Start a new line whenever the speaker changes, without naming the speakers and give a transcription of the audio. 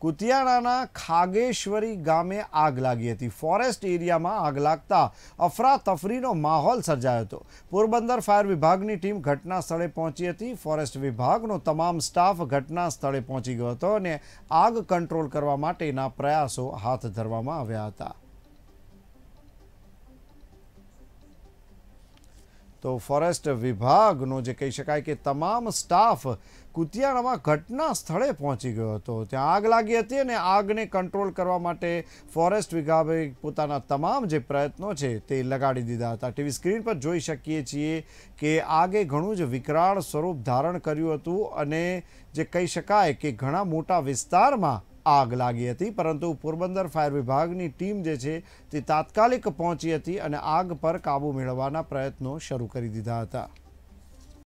કુતિયાણાના ખાગેશ્વરી ગામે આગ લાગી હતી ફોરેસ્ટ એરિયામાં આગ લાગતા અફરાતફરીનો માહોલ સર્જાયો હતો પોરબંદર ફાયર વિભાગની ટીમ ઘટના સ્થળે પહોંચી હતી ફોરેસ્ટ વિભાગનો તમામ સ્ટાફ ઘટના સ્થળે પહોંચી ગયો હતો અને આગ કંટ્રોલ કરવા માટેના પ્રયાસો હાથ ધરવામાં આવ્યા હતા તો ફોરેસ્ટ વિભાગનો જે કહી શકાય કે તમામ સ્ટાફ કુતિયાણામાં ઘટના સ્થળે પહોંચી ગયો હતો ત્યાં આગ લાગી હતી અને આગને કંટ્રોલ કરવા માટે ફોરેસ્ટ વિભાગે પોતાના તમામ જે પ્રયત્નો છે તે લગાડી દીધા હતા ટીવી સ્ક્રીન પર જોઈ શકીએ છીએ કે આગે ઘણું જ વિકરાળ સ્વરૂપ ધારણ કર્યું હતું અને જે કહી શકાય કે ઘણા મોટા વિસ્તારમાં આગ લાગી હતી પરંતુ પોરબંદર ફાયર વિભાગની ટીમ જે છે તે તાત્કાલિક પહોંચી હતી અને આગ પર કાબૂ મેળવવાના પ્રયત્નો શરૂ કરી દીધા હતા